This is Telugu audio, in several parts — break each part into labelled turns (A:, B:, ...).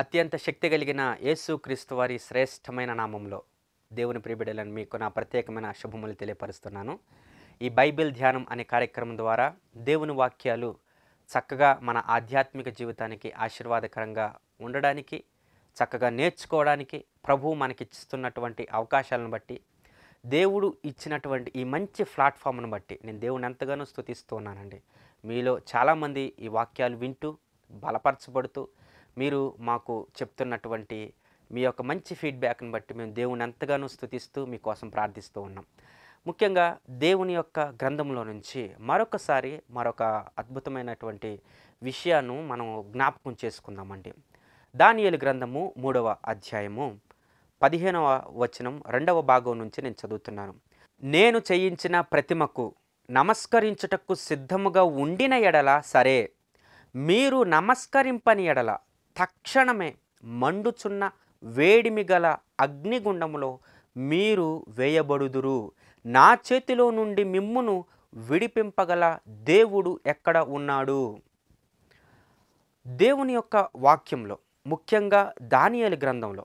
A: అత్యంత శక్తి కలిగిన యేసుక్రీస్తు వారి శ్రేష్టమైన నామంలో దేవుని ప్రిబిడలను మీకు నా ప్రత్యేకమైన శుభములు తెలియపరుస్తున్నాను ఈ బైబిల్ ధ్యానం అనే కార్యక్రమం ద్వారా దేవుని వాక్యాలు చక్కగా మన ఆధ్యాత్మిక జీవితానికి ఆశీర్వాదకరంగా ఉండడానికి చక్కగా నేర్చుకోవడానికి ప్రభువు ఇచ్చిస్తున్నటువంటి అవకాశాలను బట్టి దేవుడు ఇచ్చినటువంటి ఈ మంచి ప్లాట్ఫామ్ను బట్టి నేను దేవుని ఎంతగానో స్థుతిస్తూ ఉన్నానండి మీలో చాలామంది ఈ వాక్యాలు వింటూ బలపరచబడుతూ మీరు మాకు చెప్తున్నటువంటి మీ యొక్క మంచి ఫీడ్బ్యాక్ని బట్టి మేము దేవుని ఎంతగానో స్థుతిస్తూ మీకోసం ప్రార్థిస్తూ ఉన్నాం ముఖ్యంగా దేవుని యొక్క గ్రంథంలో నుంచి మరొకసారి మరొక అద్భుతమైనటువంటి విషయాన్ని మనం జ్ఞాపకం చేసుకుందామండి దానియలు గ్రంథము మూడవ అధ్యాయము పదిహేనవ వచనం రెండవ భాగం నుంచి నేను చదువుతున్నాను నేను చేయించిన ప్రతిమకు నమస్కరించుటకు సిద్ధముగా ఉండిన ఎడల సరే మీరు నమస్కరింపని ఎడల తక్షణమే మండుచున్న వేడిమి గల అగ్నిగుండములో మీరు వేయబడుదురు నా చేతిలో నుండి మిమ్మును విడిపింపగల దేవుడు ఎక్కడ ఉన్నాడు దేవుని యొక్క వాక్యంలో ముఖ్యంగా దానియలు గ్రంథంలో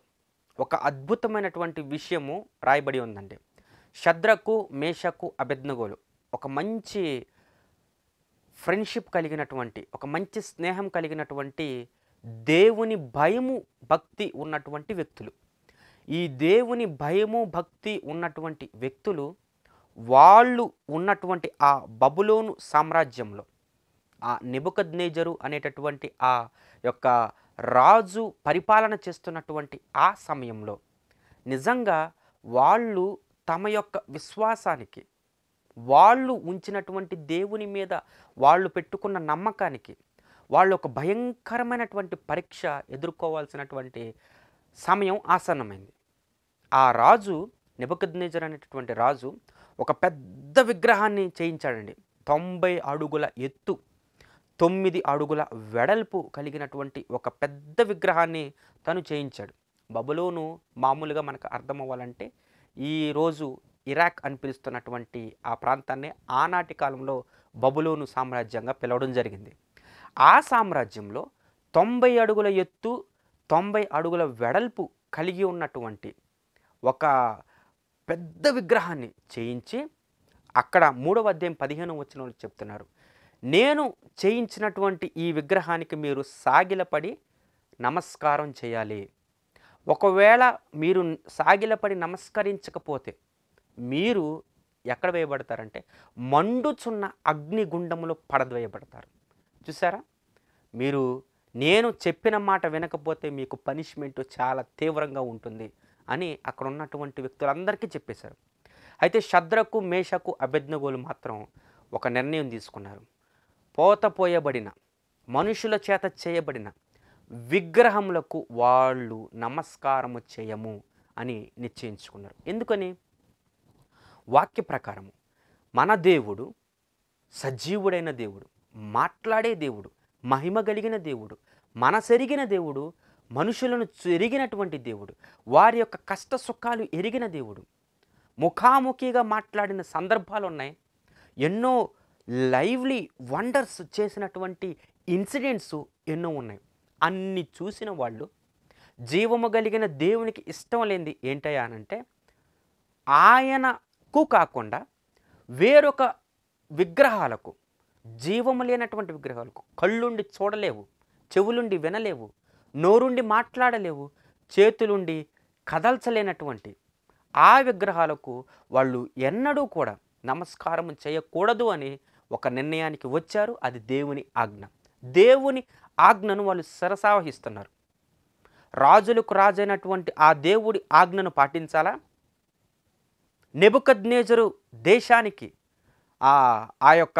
A: ఒక అద్భుతమైనటువంటి విషయము రాయబడి ఉందండి శద్రకు మేషకు అభిజ్ఞగోలు ఒక మంచి ఫ్రెండ్షిప్ కలిగినటువంటి ఒక మంచి స్నేహం కలిగినటువంటి దేవుని భయము భక్తి ఉన్నటువంటి వ్యక్తులు ఈ దేవుని భయము భక్తి ఉన్నటువంటి వ్యక్తులు వాళ్ళు ఉన్నటువంటి ఆ బబులోను సామ్రాజ్యంలో ఆ నిబుకద్నేజరు అనేటటువంటి ఆ యొక్క రాజు పరిపాలన చేస్తున్నటువంటి ఆ సమయంలో నిజంగా వాళ్ళు తమ యొక్క విశ్వాసానికి వాళ్ళు ఉంచినటువంటి దేవుని మీద వాళ్ళు పెట్టుకున్న నమ్మకానికి వాళ్ళు ఒక భయంకరమైనటువంటి పరీక్ష ఎదుర్కోవాల్సినటువంటి సమయం ఆసన్నమైంది ఆ రాజు నిబద్నేజర్ అనేటటువంటి రాజు ఒక పెద్ద విగ్రహాన్ని చేయించాడండి తొంభై అడుగుల ఎత్తు తొమ్మిది అడుగుల వెడల్పు కలిగినటువంటి ఒక పెద్ద విగ్రహాన్ని తను చేయించాడు బబులోను మామూలుగా మనకు అర్థమవ్వాలంటే ఈరోజు ఇరాక్ అని పిలుస్తున్నటువంటి ఆ ప్రాంతాన్ని ఆనాటి కాలంలో బబులోను సామ్రాజ్యంగా పిలవడం జరిగింది ఆ సామ్రాజ్యంలో తొంభై అడుగుల ఎత్తు తొంభై అడుగుల వెడల్పు కలిగి ఉన్నటువంటి ఒక పెద్ద విగ్రహాన్ని చేయించి అక్కడ మూడవ అధ్యాయం పదిహేను వచ్చిన వాళ్ళు చెప్తున్నారు నేను చేయించినటువంటి ఈ విగ్రహానికి మీరు సాగిలపడి నమస్కారం చేయాలి ఒకవేళ మీరు సాగిలపడి నమస్కరించకపోతే మీరు ఎక్కడ వేయబడతారంటే మండుచున్న అగ్నిగుండములో పడద్వేయబడతారు చూసారా మీరు నేను చెప్పిన మాట వినకపోతే మీకు పనిష్మెంట్ చాలా తీవ్రంగా ఉంటుంది అని అక్కడ ఉన్నటువంటి వ్యక్తులందరికీ చెప్పేశారు అయితే శద్రకు మేషకు అభిజ్ఞగోలు మాత్రం ఒక నిర్ణయం తీసుకున్నారు పోతపోయబడిన మనుషుల చేత చేయబడిన విగ్రహములకు వాళ్ళు నమస్కారము చేయము అని నిశ్చయించుకున్నారు ఎందుకని వాక్య ప్రకారము మన దేవుడు సజీవుడైన దేవుడు మాట్లాడే దేవుడు మహిమ కలిగిన దేవుడు మనసెరిగిన దేవుడు మనుషులను ఎరిగినటువంటి దేవుడు వారి యొక్క కష్ట సుఖాలు ఎరిగిన దేవుడు ముఖాముఖిగా మాట్లాడిన సందర్భాలు ఉన్నాయి ఎన్నో లైవ్లీ వండర్స్ చేసినటువంటి ఇన్సిడెంట్స్ ఎన్నో ఉన్నాయి అన్ని చూసిన వాళ్ళు జీవము కలిగిన దేవునికి ఇష్టం లేనిది ఏంటయ్యా అనంటే ఆయనకు కాకుండా వేరొక విగ్రహాలకు జీవము లేనటువంటి విగ్రహాలకు కళ్ళుండి చూడలేవు చెవులుండి వినలేవు నోరుండి మాట్లాడలేవు చేతులుండి కదల్చలేనటువంటి ఆ విగ్రహాలకు వాళ్ళు ఎన్నడూ కూడా నమస్కారం చేయకూడదు అని ఒక నిర్ణయానికి వచ్చారు అది దేవుని ఆజ్ఞ దేవుని ఆజ్ఞను వాళ్ళు సరసావహిస్తున్నారు రాజులకు రాజైనటువంటి ఆ దేవుడి ఆజ్ఞను పాటించాలా నెబుకజ్నేజరు దేశానికి ఆ యొక్క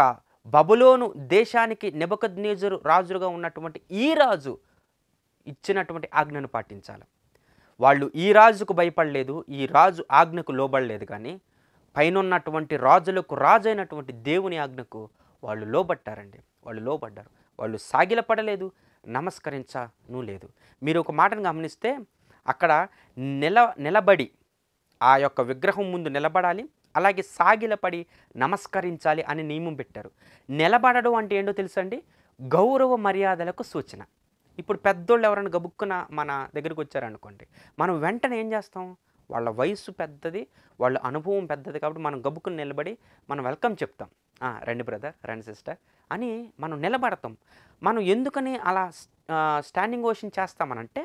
A: బబులోను దేశానికి నెబకద్నేజరు రాజులుగా ఉన్నటువంటి ఈ రాజు ఇచ్చినటువంటి ఆజ్ఞను పాటించాలి వాళ్ళు ఈ రాజుకు భయపడలేదు ఈ రాజు ఆజ్ఞకు లోబడలేదు కానీ పైనున్నటువంటి రాజులకు రాజైనటువంటి దేవుని ఆజ్ఞకు వాళ్ళు లోబట్టారండి వాళ్ళు లోబడ్డారు వాళ్ళు సాగిలపడలేదు నమస్కరించను లేదు మీరు ఒక మాటను గమనిస్తే అక్కడ నిల నిలబడి ఆ యొక్క విగ్రహం ముందు నిలబడాలి అలాగే సాగిలపడి నమస్కరించాలి అనే నియమం పెట్టారు నిలబడడం అంటే ఏంటో తెలుసండి గౌరవ మర్యాదలకు సూచన ఇప్పుడు పెద్దోళ్ళు ఎవరైనా గబుక్కున మన దగ్గరికి వచ్చారనుకోండి మనం వెంటనే ఏం చేస్తాం వాళ్ళ వయసు పెద్దది వాళ్ళ అనుభవం పెద్దది కాబట్టి మనం గబుక్కుని నిలబడి మనం వెల్కమ్ చెప్తాం రండి బ్రదర్ రండి సిస్టర్ అని మనం నిలబడతాం మనం ఎందుకని అలా స్టాండింగ్ ఓషన్ చేస్తామనంటే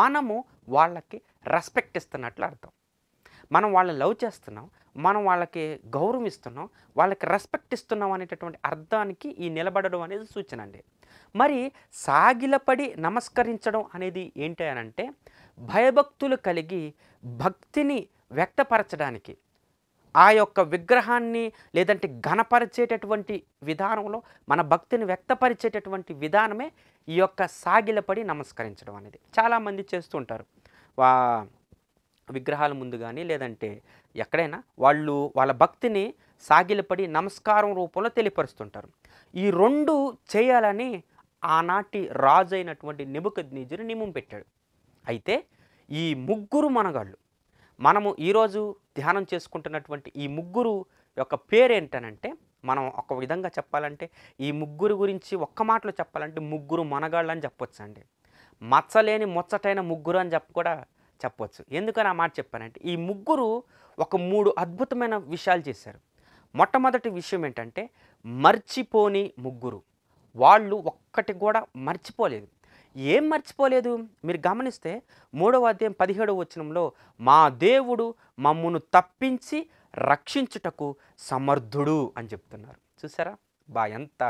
A: మనము వాళ్ళకి రెస్పెక్ట్ ఇస్తున్నట్లు అర్థం మనం వాళ్ళని లవ్ చేస్తున్నాం మనం వాళ్ళకి గౌరవం ఇస్తున్నాం వాళ్ళకి రెస్పెక్ట్ ఇస్తున్నాం అనేటటువంటి అర్థానికి ఈ నిలబడడం అనేది సూచన అండి మరి సాగిలపడి నమస్కరించడం అనేది ఏంటి అని అంటే భయభక్తులు కలిగి భక్తిని వ్యక్తపరచడానికి ఆ యొక్క విగ్రహాన్ని లేదంటే ఘనపరిచేటటువంటి విధానంలో మన భక్తిని వ్యక్తపరిచేటటువంటి విధానమే ఈ యొక్క సాగిలపడి నమస్కరించడం అనేది చాలామంది చేస్తుంటారు వా విగ్రహాల ముందు కానీ లేదంటే ఎక్కడైనా వాళ్ళు వాళ్ళ భక్తిని సాగిలపడి నమస్కారం రూపంలో తెలియపరుస్తుంటారు ఈ రెండు చేయాలని ఆనాటి రాజు అయినటువంటి నిబుకద్ నిజుని నియమం పెట్టాడు అయితే ఈ ముగ్గురు మనగాళ్ళు మనము ఈరోజు ధ్యానం చేసుకుంటున్నటువంటి ఈ ముగ్గురు యొక్క పేరేంటనంటే మనం ఒక విధంగా చెప్పాలంటే ఈ ముగ్గురు గురించి ఒక్క మాటలో చెప్పాలంటే ముగ్గురు మనగాళ్ళు అని చెప్పొచ్చు అండి మచ్చలేని ముచ్చటైన ముగ్గురు అని చెప్ప కూడా చెప్పొచ్చు ఎందుకని ఆ మాట చెప్పానంటే ఈ ముగ్గురు ఒక మూడు అద్భుతమైన విషయాలు చేశారు మొట్టమొదటి విషయం ఏంటంటే మర్చిపోని ముగ్గురు వాళ్ళు ఒక్కటి కూడా మర్చిపోలేదు ఏం మర్చిపోలేదు మీరు గమనిస్తే మూడవ అధ్యాయం పదిహేడవ వచనంలో మా దేవుడు మమ్మను తప్పించి రక్షించుటకు సమర్థుడు అని చెప్తున్నారు చూసారా బా ఎంత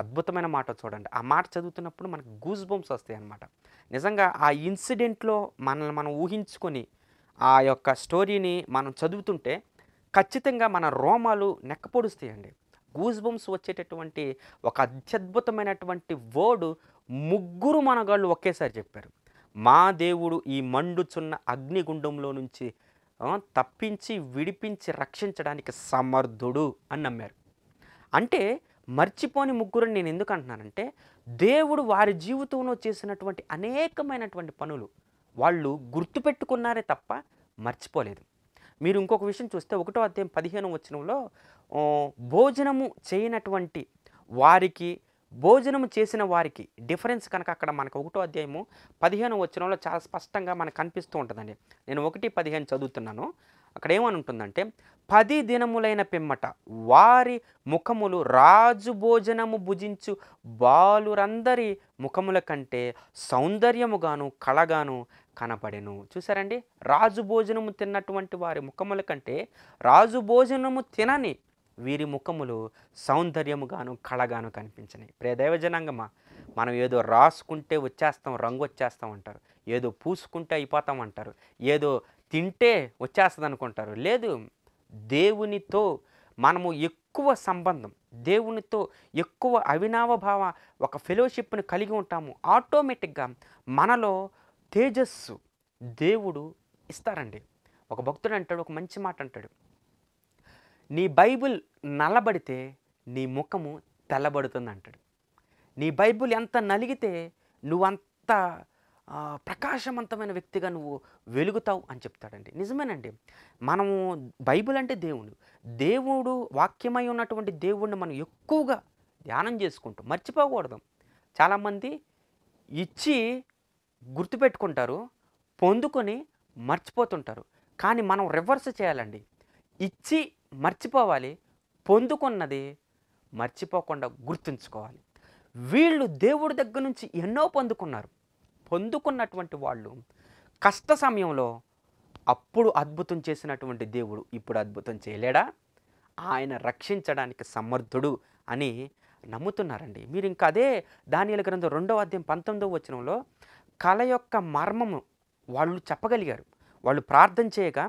A: అద్భుతమైన మాట చూడండి ఆ మాట చదువుతున్నప్పుడు మనకు గూస్ బొమ్స్ వస్తాయి అన్నమాట నిజంగా ఆ ఇన్సిడెంట్లో మనల్ని మనం ఊహించుకొని ఆ యొక్క స్టోరీని మనం చదువుతుంటే ఖచ్చితంగా మన రోమాలు నెక్కపొడుస్తాయండి గూజ్ బంప్స్ వచ్చేటటువంటి ఒక అత్యద్భుతమైనటువంటి వర్డు ముగ్గురు మనగాళ్ళు ఒకేసారి చెప్పారు మా దేవుడు ఈ మండుచున్న అగ్నిగుండంలో నుంచి తప్పించి విడిపించి రక్షించడానికి సమర్థుడు అని నమ్మారు అంటే మర్చిపోని ముగ్గురుని నేను ఎందుకు అంటున్నానంటే దేవుడు వారి జీవితంలో చేసినటువంటి అనేకమైనటువంటి పనులు వాళ్ళు గుర్తుపెట్టుకున్నారే తప్ప మర్చిపోలేదు మీరు ఇంకొక విషయం చూస్తే ఒకటో అధ్యాయం పదిహేను వచ్చినంలో భోజనము చేయనటువంటి వారికి భోజనము చేసిన వారికి డిఫరెన్స్ కనుక అక్కడ మనకు ఒకటో అధ్యాయము పదిహేను వచ్చినంలో చాలా స్పష్టంగా మనకు కనిపిస్తూ ఉంటుందండి నేను ఒకటి పదిహేను చదువుతున్నాను అక్కడ ఏమని ఉంటుందంటే పది దినములైన పిమ్మట వారి ముఖములు రాజు భోజనము భుజించు బాలురందరి ముఖముల కంటే సౌందర్యముగాను కళగాను కనపడెను చూసారండి రాజు భోజనము తిన్నటువంటి వారి ముఖముల కంటే రాజు భోజనము తినని వీరి ముఖములు సౌందర్యముగాను కళగాను కనిపించని ప్రియ దైవజనాంగమా మనం ఏదో రాసుకుంటే వచ్చేస్తాం రంగు వచ్చేస్తాం అంటారు ఏదో పూసుకుంటే అయిపోతాం అంటారు ఏదో తింటే వచ్చేస్తుంది అనుకుంటారు లేదు దేవునితో మనము ఎక్కువ సంబంధం దేవునితో ఎక్కువ అవినావభావ ఒక ఫెలోషిప్ని కలిగి ఉంటాము ఆటోమేటిక్గా మనలో తేజస్సు దేవుడు ఇస్తారండి ఒక భక్తుడు అంటాడు ఒక మంచి మాట అంటాడు నీ బైబిల్ నల్లబడితే నీ ముఖము తెల్లబడుతుంది అంటాడు నీ బైబిల్ ఎంత నలిగితే నువ్వంత ప్రకాశవంతమైన వ్యక్తిగా నువ్వు వెలుగుతావు అని చెప్తాడండి నిజమేనండి మనము బైబిల్ అంటే దేవుడు దేవుడు వాక్యమై ఉన్నటువంటి దేవుడిని మనం ఎక్కువగా ధ్యానం చేసుకుంటూ మర్చిపోకూడదు చాలామంది ఇచ్చి గుర్తుపెట్టుకుంటారు పొందుకొని మర్చిపోతుంటారు కానీ మనం రివర్స్ చేయాలండి ఇచ్చి మర్చిపోవాలి పొందుకున్నది మర్చిపోకుండా గుర్తుంచుకోవాలి వీళ్ళు దేవుడి దగ్గర నుంచి ఎన్నో పొందుకున్నారు పొందుకున్నటువంటి వాళ్ళు కష్ట సమయంలో అప్పుడు అద్భుతం చేసినటువంటి దేవుడు ఇప్పుడు అద్భుతం చేయలేడా ఆయన రక్షించడానికి సమర్థుడు అని నమ్ముతున్నారండి మీరు ఇంకా అదే దానియల గ్రంథం రెండవ అధ్యాయం పంతొమ్మిదవ వచనంలో కళ యొక్క మర్మము వాళ్ళు చెప్పగలిగారు వాళ్ళు ప్రార్థన చేయగా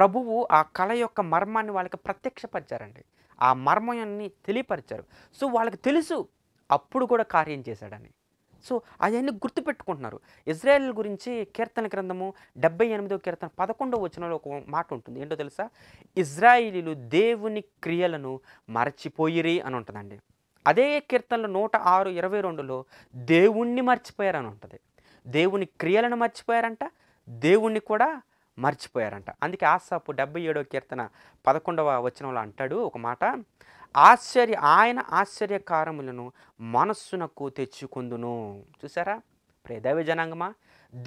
A: ప్రభువు ఆ కళ యొక్క మర్మాన్ని వాళ్ళకి ప్రత్యక్షపరిచారండి ఆ మర్మాన్ని తెలియపరిచారు సో వాళ్ళకి తెలుసు అప్పుడు కూడా కార్యం చేశాడని సో అవన్నీ గుర్తుపెట్టుకుంటున్నారు ఇజ్రాయెల్ గురించి కీర్తన గ్రంథము డెబ్బై ఎనిమిదో కీర్తన పదకొండో వచనంలో ఒక మాట ఉంటుంది ఏంటో తెలుసా ఇజ్రాయిలీలు దేవుని క్రియలను మరచిపోయిరి అని ఉంటుందండి అదే కీర్తనలో నూట ఆరు ఇరవై రెండులో దేవుణ్ణి మర్చిపోయారని ఉంటుంది దేవుని క్రియలను మర్చిపోయారంట దేవుణ్ణి కూడా మర్చిపోయారంట అందుకే ఆశాపు డెబ్బై ఏడో కీర్తన పదకొండవ వచనంలో అంటాడు ఒక మాట ఆశ్చర్య ఆయన ఆశ్చర్యకారములను మనస్సునకు తెచ్చుకుందును చూసారా ప్రేదవి జనాంగమా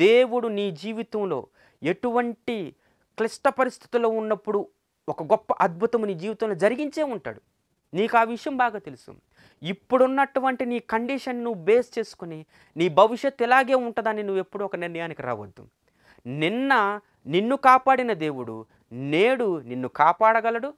A: దేవుడు నీ జీవితంలో ఎటువంటి క్లిష్ట పరిస్థితుల్లో ఉన్నప్పుడు ఒక గొప్ప అద్భుతము నీ జీవితంలో జరిగించే ఉంటాడు నీకు ఆ విషయం బాగా తెలుసు ఇప్పుడున్నటువంటి నీ కండిషన్ నువ్వు బేస్ చేసుకుని నీ భవిష్యత్ ఇలాగే ఉంటుందని నువ్వు ఎప్పుడూ ఒక నిర్ణయానికి రావద్దు నిన్న నిన్ను కాపాడిన దేవుడు నేడు నిన్ను కాపాడగలడు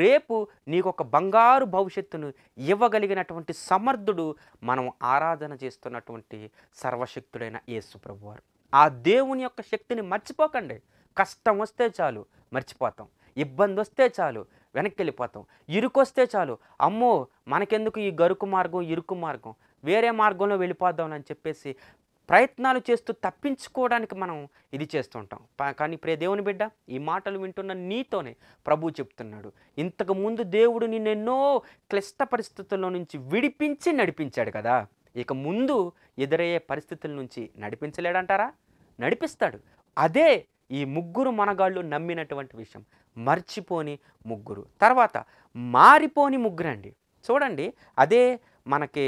A: రేపు నీకొక బంగారు భవిష్యత్తును ఇవ్వగలిగినటువంటి సమర్థుడు మనం ఆరాధన చేస్తున్నటువంటి సర్వశక్తుడైన యేసు ప్రభువారు ఆ దేవుని యొక్క శక్తిని మర్చిపోకండి కష్టం వస్తే చాలు మర్చిపోతాం ఇబ్బంది వస్తే చాలు వెనక్కి వెళ్ళిపోతాం ఇరుకొస్తే చాలు అమ్మో మనకెందుకు ఈ గరుకు మార్గం ఇరుకు మార్గం వేరే మార్గంలో వెళ్ళిపోదాం అని చెప్పేసి ప్రయత్నాలు చేస్తూ తప్పించుకోవడానికి మనం ఇది చేస్తుంటాం కానీ ప్రే దేవుని బిడ్డ ఈ మాటలు వింటున్న నీతోనే ప్రభు చెప్తున్నాడు ఇంతకుముందు దేవుడు నిన్నెన్నో క్లిష్ట పరిస్థితుల్లో నుంచి విడిపించి నడిపించాడు కదా ఇక ముందు ఎదురయ్యే పరిస్థితుల నుంచి నడిపించలేడంటారా నడిపిస్తాడు అదే ఈ ముగ్గురు మనగాళ్ళు నమ్మినటువంటి విషయం మర్చిపోని ముగ్గురు తర్వాత మారిపోని ముగ్గురండి చూడండి అదే మనకి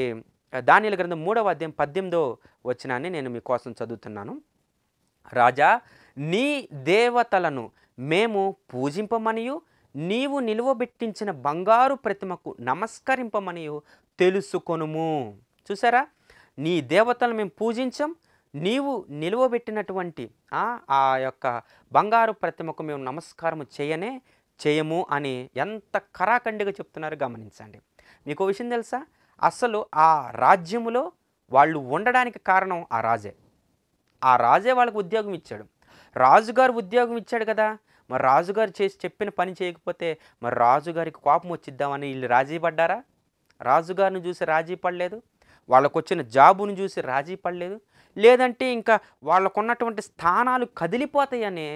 A: దానిల గ్రంథం మూడవ అధ్యాయం పద్దెనిమిదో వచ్చినాన్ని నేను మీకోసం చదువుతున్నాను రాజా నీ దేవతలను మేము పూజింపమనియు నీవు నిలువబెట్టించిన బంగారు ప్రతిమకు నమస్కరింపమనియు తెలుసుకొనుము చూసారా నీ దేవతలను మేము పూజించం నీవు నిలువబెట్టినటువంటి ఆ యొక్క బంగారు ప్రతిమకు మేము నమస్కారం చేయనే చేయము అని ఎంత కరాఖండిగా చెప్తున్నారో గమనించండి మీకు విషయం తెలుసా అసలు ఆ రాజ్యములో వాళ్ళు ఉండడానికి కారణం ఆ రాజే ఆ రాజే వాళ్ళకు ఉద్యోగం ఇచ్చాడు రాజుగారు ఉద్యోగం ఇచ్చాడు కదా మరి రాజుగారు చేసి చెప్పిన పని చేయకపోతే మరి రాజుగారికి కోపం వచ్చిద్దామని వీళ్ళు రాజీ పడ్డారా రాజుగారిని చూసి రాజీ పడలేదు వాళ్ళకు వచ్చిన జాబును చూసి రాజీ పడలేదు లేదంటే ఇంకా వాళ్ళకున్నటువంటి స్థానాలు కదిలిపోతాయని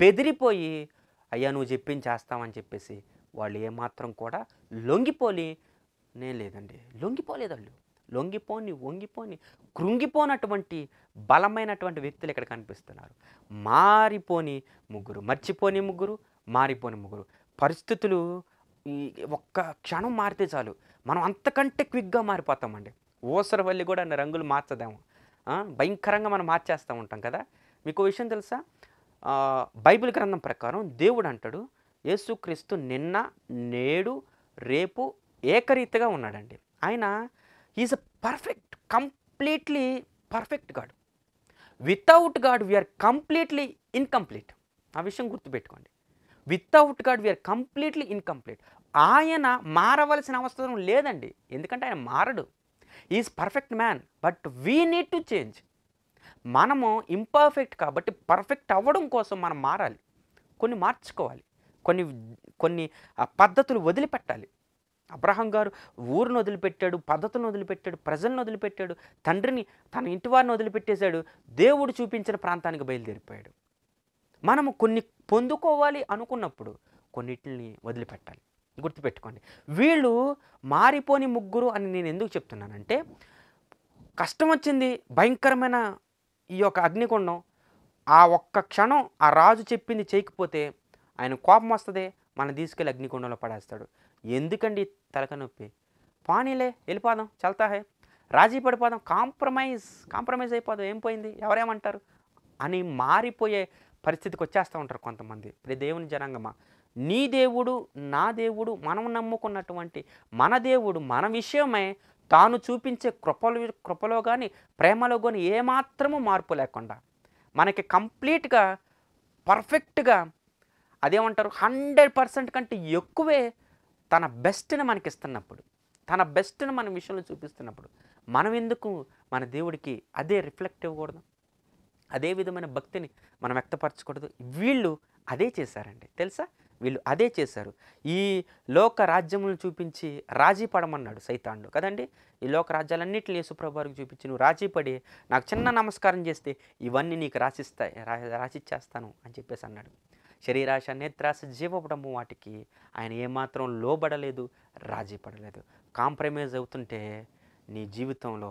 A: బెదిరిపోయి అయ్యా నువ్వు చెప్పించేస్తామని చెప్పేసి వాళ్ళు ఏమాత్రం కూడా లొంగిపోలి నేను లేదండి లొంగిపోలేదు వాళ్ళు లొంగిపోని వంగిపోని కృంగిపోనటువంటి బలమైనటువంటి వ్యక్తులు ఇక్కడ కనిపిస్తున్నారు మారిపోని ముగ్గురు మర్చిపోని ముగ్గురు మారిపోని ముగ్గురు పరిస్థితులు ఈ ఒక్క క్షణం మారితే చాలు మనం అంతకంటే క్విక్గా మారిపోతామండి వల్లి కూడా అన్న రంగులు మార్చదాము భయంకరంగా మనం మార్చేస్తూ ఉంటాం కదా మీకు విషయం తెలుసా బైబిల్ గ్రంథం ప్రకారం దేవుడు అంటాడు యేసుక్రీస్తు నిన్న నేడు రేపు ఏకరీతిగా ఉన్నాడండి ఆయన is a perfect completely perfect god without god we are completely incomplete ఆ విషయం గుర్తుపెట్టుకోండి without god we are completely incomplete ఆయన మారవలసిన అవసరం లేదండి ఎందుకంటే ఆయన మారడు is perfect man but we need to change మనము ఇంపర్ఫెక్ట్ కాబట్టి పర్ఫెక్ట్ అవ్వడం కోసం మనం మారాలి కొన్ని మార్చుకోవాలి కొన్ని కొన్ని పద్ధతులు వదిలిపెట్టాలి అబ్రహం గారు ఊరిని వదిలిపెట్టాడు పద్ధతులను వదిలిపెట్టాడు ప్రజలను వదిలిపెట్టాడు తండ్రిని తన ఇంటి వారిని వదిలిపెట్టేశాడు దేవుడు చూపించిన ప్రాంతానికి బయలుదేరిపోయాడు మనము కొన్ని పొందుకోవాలి అనుకున్నప్పుడు కొన్నిటిని వదిలిపెట్టాలి గుర్తుపెట్టుకోండి వీళ్ళు మారిపోని ముగ్గురు అని నేను ఎందుకు చెప్తున్నానంటే కష్టం వచ్చింది భయంకరమైన ఈ యొక్క అగ్నికొండం ఆ ఒక్క క్షణం ఆ రాజు చెప్పింది చేయకపోతే ఆయన కోపం వస్తుంది మనం తీసుకెళ్ళి అగ్నికుండంలో పడేస్తాడు ఎందుకండి తలకనొప్పి పానీలే వెళ్ళిపోదాం చల్తాహే రాజీ పడిపోదాం కాంప్రమైజ్ కాంప్రమైజ్ అయిపోదాం ఏం పోయింది ఎవరేమంటారు అని మారిపోయే పరిస్థితికి వచ్చేస్తూ ఉంటారు కొంతమంది ఇప్పుడు దేవుని జనాంగమా నీ దేవుడు నా దేవుడు మనం నమ్ముకున్నటువంటి మన దేవుడు మన విషయమే తాను చూపించే కృపలు కృపలో కానీ ప్రేమలో కానీ ఏమాత్రము మార్పు లేకుండా మనకి కంప్లీట్గా పర్ఫెక్ట్గా అదేమంటారు హండ్రెడ్ పర్సెంట్ కంటే ఎక్కువే తన బెస్ట్ని మనకి ఇస్తున్నప్పుడు తన బెస్ట్ని మన విషయంలో చూపిస్తున్నప్పుడు మనం ఎందుకు మన దేవుడికి అదే రిఫ్లెక్ట్ ఇవ్వకూడదు అదే విధమైన భక్తిని మనం వ్యక్తపరచకూడదు వీళ్ళు అదే చేశారండి తెలుసా వీళ్ళు అదే చేశారు ఈ లోక రాజ్యములను చూపించి రాజీ పడమన్నాడు సైతాండు కదండి ఈ లోక రాజ్యాలన్నింటినీ యేసుప్రభు వారికి చూపించి నువ్వు రాజీ పడి నాకు చిన్న నమస్కారం చేస్తే ఇవన్నీ నీకు రాసిస్తా రాసిచ్చేస్తాను అని చెప్పేసి అన్నాడు శరీరాశ నేత్రాశ జీవపడము వాటికి ఆయన ఏమాత్రం లోబడలేదు రాజీ పడలేదు కాంప్రమైజ్ అవుతుంటే నీ జీవితంలో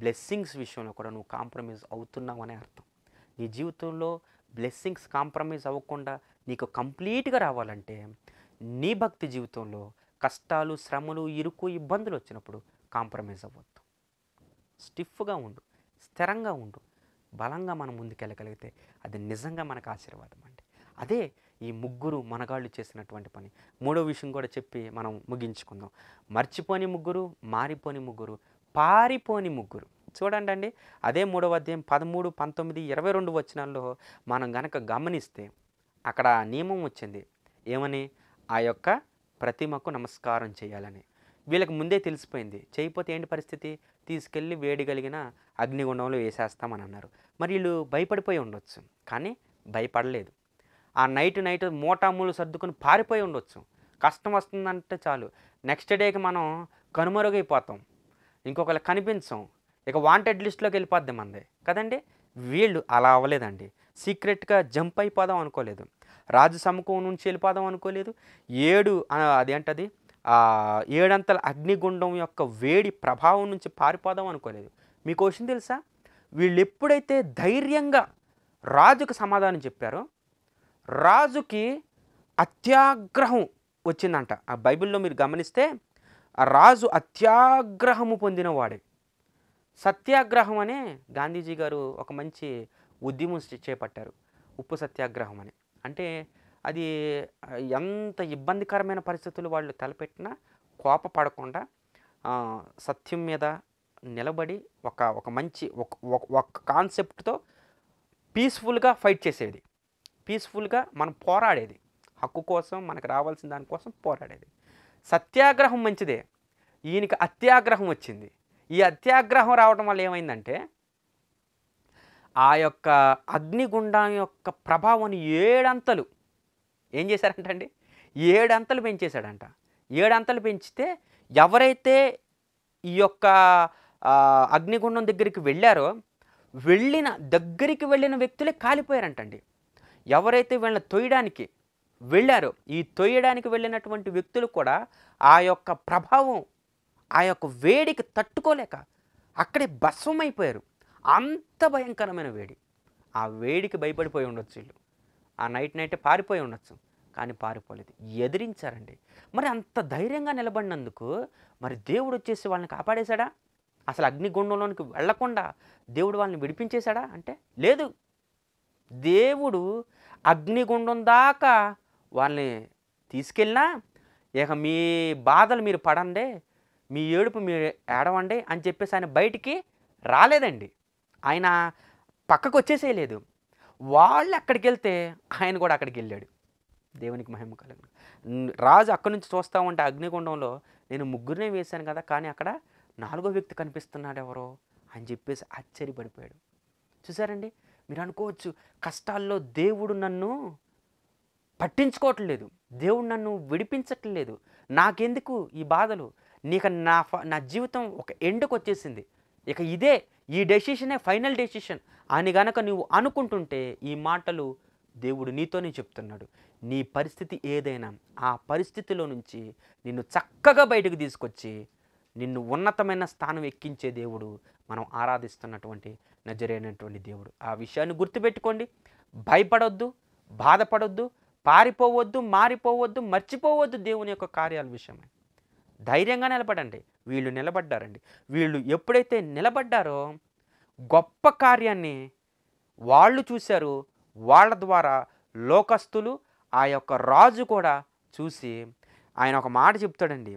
A: బ్లెస్సింగ్స్ విషయంలో కూడా నువ్వు కాంప్రమైజ్ అవుతున్నావు అనే అర్థం నీ జీవితంలో బ్లెస్సింగ్స్ కాంప్రమైజ్ అవ్వకుండా నీకు కంప్లీట్గా రావాలంటే నీ భక్తి జీవితంలో కష్టాలు శ్రమలు ఇరుకు ఇబ్బందులు వచ్చినప్పుడు కాంప్రమైజ్ అవ్వద్దు స్టిఫ్గా ఉండు స్థిరంగా ఉండు బలంగా మనం ముందుకెళ్ళగలిగితే అది నిజంగా మనకు ఆశీర్వాదం అదే ఈ ముగ్గురు మనగాళ్ళు చేసినటువంటి పని మూడో విషయం కూడా చెప్పి మనం ముగించుకుందాం మర్చిపోని ముగ్గురు మారిపోని ముగ్గురు పారిపోని ముగ్గురు చూడండి అండి అదే మూడవ అధ్యాయం పదమూడు పంతొమ్మిది ఇరవై రెండు వచ్చినాల్లో మనం గనక గమనిస్తే అక్కడ నియమం వచ్చింది ఏమని ఆ యొక్క ప్రతిమకు నమస్కారం చేయాలని వీళ్ళకి ముందే తెలిసిపోయింది చేయకపోతే ఏంటి పరిస్థితి తీసుకెళ్ళి వేడి కలిగిన అగ్నిగుండంలో వేసేస్తామని అన్నారు మరి వీళ్ళు భయపడిపోయి ఉండొచ్చు కానీ భయపడలేదు ఆ నైట్ నైట్ మూటాములు సర్దుకొని పారిపోయి ఉండొచ్చు కష్టం వస్తుందంటే చాలు నెక్స్ట్ డేకి మనం కనుమరుగైపోతాం ఇంకొకరు కనిపించం ఇక వాంటెడ్ లిస్ట్లోకి వెళ్ళిపోద్ది మంది కదండి వీళ్ళు అలా అవ్వలేదండి సీక్రెట్గా జంప్ అయిపోదాం అనుకోలేదు రాజు సముఖం నుంచి వెళ్ళిపోదాం అనుకోలేదు ఏడు అది ఏడంతల అగ్నిగుండం యొక్క వేడి ప్రభావం నుంచి పారిపోదాం అనుకోలేదు మీకు విషయం తెలుసా వీళ్ళు ఎప్పుడైతే ధైర్యంగా రాజుకు సమాధానం చెప్పారో రాజుకి అత్యాగ్రహం వచ్చిందంట ఆ బైబిల్లో మీరు గమనిస్తే ఆ రాజు అత్యాగ్రహము పొందినవాడే సత్యాగ్రహం అనే గాంధీజీ గారు ఒక మంచి ఉద్యమం చేపట్టారు ఉప్పు సత్యాగ్రహం అని అంటే అది ఎంత ఇబ్బందికరమైన పరిస్థితులు వాళ్ళు తలపెట్టినా కోప పడకుండా సత్యం మీద నిలబడి ఒక ఒక మంచి ఒక కాన్సెప్ట్తో పీస్ఫుల్గా ఫైట్ చేసేది పీస్ఫుల్గా మనం పోరాడేది హక్కు కోసం మనకు రావాల్సిన దానికోసం పోరాడేది సత్యాగ్రహం మంచిదే ఈయనకి అత్యాగ్రహం వచ్చింది ఈ అత్యాగ్రహం రావడం వల్ల ఏమైందంటే ఆ యొక్క అగ్నిగుండం యొక్క ప్రభావాన్ని ఏడంతలు ఏం చేశారంటండి ఏడంతలు పెంచేశాడంట ఏడంతలు పెంచితే ఎవరైతే ఈ యొక్క అగ్నిగుండం దగ్గరికి వెళ్ళారో వెళ్ళిన దగ్గరికి వెళ్ళిన వ్యక్తులే కాలిపోయారంటండి ఎవరైతే వీళ్ళని తొయ్యడానికి వెళ్ళారో ఈ తొయ్యడానికి వెళ్ళినటువంటి వ్యక్తులు కూడా ఆ యొక్క ప్రభావం ఆ యొక్క వేడికి తట్టుకోలేక అక్కడే భస్వమైపోయారు అంత భయంకరమైన వేడి ఆ వేడికి భయపడిపోయి ఉండొచ్చు వీళ్ళు ఆ నైట్ నైట్ పారిపోయి ఉండొచ్చు కానీ పారిపోలేదు ఎదిరించారండి మరి అంత ధైర్యంగా నిలబడినందుకు మరి దేవుడు వచ్చేసి వాళ్ళని కాపాడేశాడా అసలు అగ్నిగుండంలోనికి వెళ్లకుండా దేవుడు వాళ్ళని విడిపించేశాడా అంటే లేదు దేవుడు అగ్నిగుండం దాకా వాళ్ళని తీసుకెళ్ళినా ఇక మీ బాధలు మీరు పడండి మీ ఏడుపు మీరు ఏడవండి అని చెప్పేసి ఆయన బయటికి రాలేదండి ఆయన పక్కకు వచ్చేసేయలేదు వాళ్ళు అక్కడికి వెళ్తే ఆయన కూడా అక్కడికి వెళ్ళాడు దేవునికి మహిమ కలగదు రాజు అక్కడి నుంచి చూస్తూ ఉంటే అగ్నిగుండంలో నేను ముగ్గురినే వేశాను కదా కానీ అక్కడ నాలుగో వ్యక్తి కనిపిస్తున్నాడు ఎవరో అని చెప్పేసి ఆశ్చర్యపడిపోయాడు చూసారండి మీరు అనుకోవచ్చు కష్టాల్లో దేవుడు నన్ను పట్టించుకోవట్లేదు దేవుడు నన్ను విడిపించట్లేదు నాకెందుకు ఈ బాధలు నీక నా నా జీవితం ఒక ఎండుకు వచ్చేసింది ఇక ఇదే ఈ డెసిషనే ఫైనల్ డెసిషన్ అని గనక నువ్వు అనుకుంటుంటే ఈ మాటలు దేవుడు నీతోనే చెప్తున్నాడు నీ పరిస్థితి ఏదైనా ఆ పరిస్థితిలో నుంచి నిన్ను చక్కగా బయటకు తీసుకొచ్చి నిన్ను ఉన్నతమైన స్థానం ఎక్కించే దేవుడు మనం ఆరాధిస్తున్నటువంటి నజరైనటువంటి దేవుడు ఆ విషయాన్ని గుర్తుపెట్టుకోండి భయపడొద్దు బాధపడొద్దు పారిపోవద్దు మారిపోవద్దు మర్చిపోవద్దు దేవుని యొక్క కార్యాల విషయమై ధైర్యంగా నిలబడండి వీళ్ళు నిలబడ్డారండి వీళ్ళు ఎప్పుడైతే నిలబడ్డారో గొప్ప కార్యాన్ని వాళ్ళు చూశారు వాళ్ళ ద్వారా లోకస్తులు ఆ యొక్క రాజు కూడా చూసి ఆయన ఒక మాట చెప్తాడండి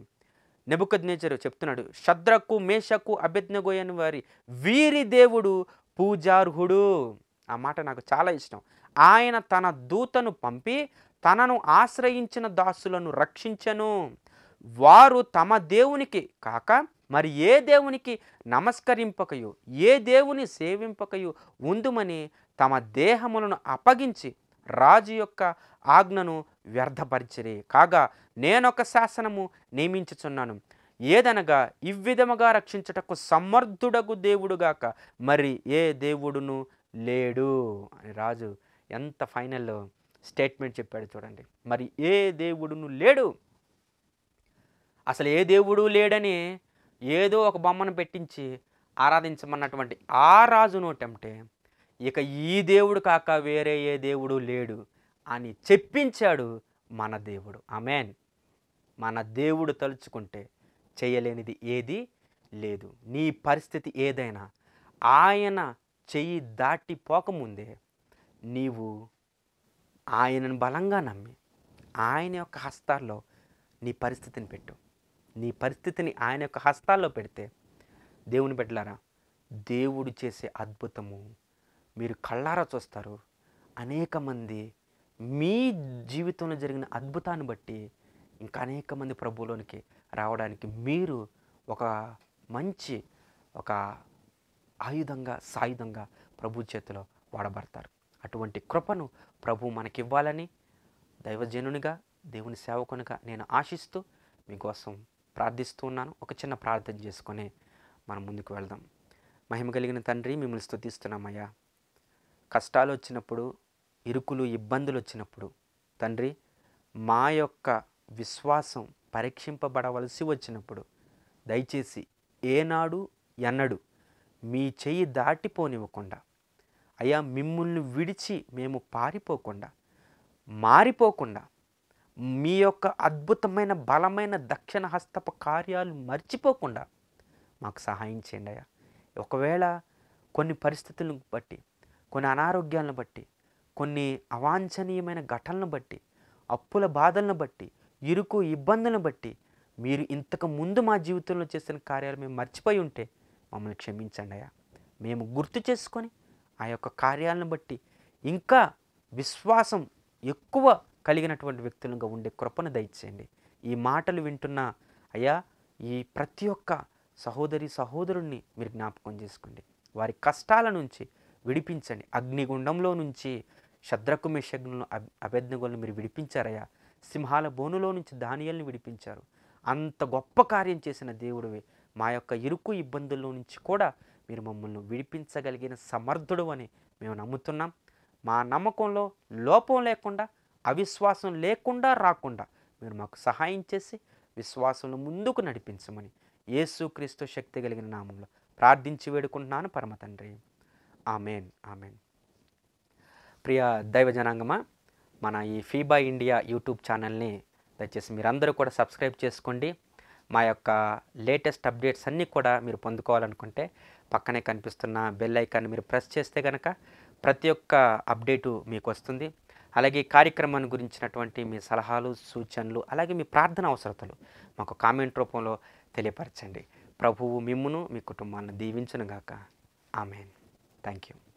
A: నెబుకద్ చెప్తున్నాడు శద్రకు మేషకు అభ్యజ్ఞగోయని వారి వీరి దేవుడు పూజార్హుడు ఆ మాట నాకు చాలా ఇష్టం ఆయన తన దూతను పంపి తనను ఆశ్రయించిన దాసులను రక్షించను వారు తమ దేవునికి కాక మరి ఏ దేవునికి నమస్కరింపకయు ఏ దేవుని సేవింపకయు ఉందుమని తమ దేహములను అప్పగించి రాజు యొక్క ఆజ్ఞను వ్యర్థపరిచిరి కాగా నేనొక శాసనము నియమించుచున్నాను ఏదనగా ఇవ్విధముగా రక్షించుటకు సమర్థుడగు దేవుడుగాక మరి ఏ దేవుడును లేడు అని రాజు ఎంత ఫైనల్ స్టేట్మెంట్ చెప్పాడు చూడండి మరి ఏ దేవుడును లేడు అసలు ఏ దేవుడు లేడని ఏదో ఒక బొమ్మను పెట్టించి ఆరాధించమన్నటువంటి ఆ రాజును అంటే ఇక ఈ దేవుడు కాక వేరే ఏ దేవుడు లేడు అని చెప్పించాడు మన దేవుడు అమెన్ మన దేవుడు తలుచుకుంటే చేయలేనిది ఏది లేదు నీ పరిస్థితి ఏదైనా ఆయన చెయ్యి దాటిపోకముందే నీవు ఆయనను బలంగా నమ్మి ఆయన యొక్క హస్తాల్లో నీ పరిస్థితిని పెట్టు నీ పరిస్థితిని ఆయన యొక్క హస్తాల్లో పెడితే దేవుని పెట్టలారా దేవుడు చేసే అద్భుతము మీరు కళ్ళారా చూస్తారు అనేక మంది మీ జీవితంలో జరిగిన అద్భుతాన్ని బట్టి ఇంకా అనేక మంది ప్రభువులోనికి రావడానికి మీరు ఒక మంచి ఒక ఆయుధంగా సాయుధంగా ప్రభు చేతిలో వాడబడతారు అటువంటి కృపను ప్రభు మనకివ్వాలని దైవజనునిగా దేవుని సేవకునిగా నేను ఆశిస్తూ మీకోసం ప్రార్థిస్తూ ఉన్నాను ఒక చిన్న ప్రార్థన చేసుకొని మనం ముందుకు వెళ్దాం మహిమ కలిగిన తండ్రి మిమ్మల్ని స్థుతిస్తున్నామయ్యా కష్టాలు వచ్చినప్పుడు ఇరుకులు ఇబ్బందులు వచ్చినప్పుడు తండ్రి మా యొక్క విశ్వాసం పరీక్షింపబడవలసి వచ్చినప్పుడు దయచేసి ఏనాడు ఎన్నడు మీ చెయ్యి దాటిపోనివ్వకుండా అయ్యా మిమ్మల్ని విడిచి మేము పారిపోకుండా మారిపోకుండా మీ యొక్క అద్భుతమైన బలమైన దక్షిణ హస్తప కార్యాలు మర్చిపోకుండా మాకు సహాయం చేయండి అయ్యా ఒకవేళ కొన్ని పరిస్థితులను బట్టి కొన్ని అనారోగ్యాలను బట్టి కొన్ని అవాంఛనీయమైన ఘటనలను బట్టి అప్పుల బాధలను బట్టి ఇరుకు ఇబ్బందులను బట్టి మీరు ఇంతకు ముందు మా జీవితంలో చేసిన కార్యాలు మేము మర్చిపోయి ఉంటే మమ్మల్ని క్షమించండి అయ్యా మేము గుర్తు చేసుకొని ఆ యొక్క కార్యాలను బట్టి ఇంకా విశ్వాసం ఎక్కువ కలిగినటువంటి వ్యక్తులుగా ఉండే కృపను దయచేయండి ఈ మాటలు వింటున్న అయ్యా ఈ ప్రతి ఒక్క సహోదరి సహోదరుణ్ణి మీరు జ్ఞాపకం చేసుకోండి వారి కష్టాల నుంచి విడిపించండి అగ్నిగుండంలో నుంచి శద్రకు మిషగ్ను అభ్యర్థులను మీరు విడిపించారయ్యా సింహాల బోనులో నుంచి ధాన్యాలను విడిపించారు అంత గొప్ప కార్యం చేసిన దేవుడివి మా యొక్క ఇరుకు ఇబ్బందుల్లో నుంచి కూడా మీరు మమ్మల్ని విడిపించగలిగిన సమర్థుడు అని మేము నమ్ముతున్నాం మా నమ్మకంలో లోపం లేకుండా అవిశ్వాసం లేకుండా రాకుండా మీరు మాకు సహాయం చేసి విశ్వాసంలో ముందుకు నడిపించమని యేసుక్రీస్తు శక్తి కలిగిన నామంలో ప్రార్థించి వేడుకుంటున్నాను పరమతండ్రి ఆమెన్ ఆమెన్ ప్రియ దైవ జనాంగమా మన ఈ ఫీబా ఇండియా యూట్యూబ్ ఛానల్ని దయచేసి మీరందరూ కూడా సబ్స్క్రైబ్ చేసుకోండి మా యొక్క లేటెస్ట్ అప్డేట్స్ అన్నీ కూడా మీరు పొందుకోవాలనుకుంటే పక్కనే కనిపిస్తున్న బెల్ ఐకాన్ని మీరు ప్రెస్ చేస్తే కనుక ప్రతి ఒక్క అప్డేటు మీకు వస్తుంది అలాగే కార్యక్రమాన్ని గురించినటువంటి మీ సలహాలు సూచనలు అలాగే మీ ప్రార్థన అవసరతలు మాకు కామెంట్ రూపంలో తెలియపరచండి ప్రభువు మిమ్మును మీ కుటుంబాన్ని దీవించునుగాక ఆమెన్ Thank you.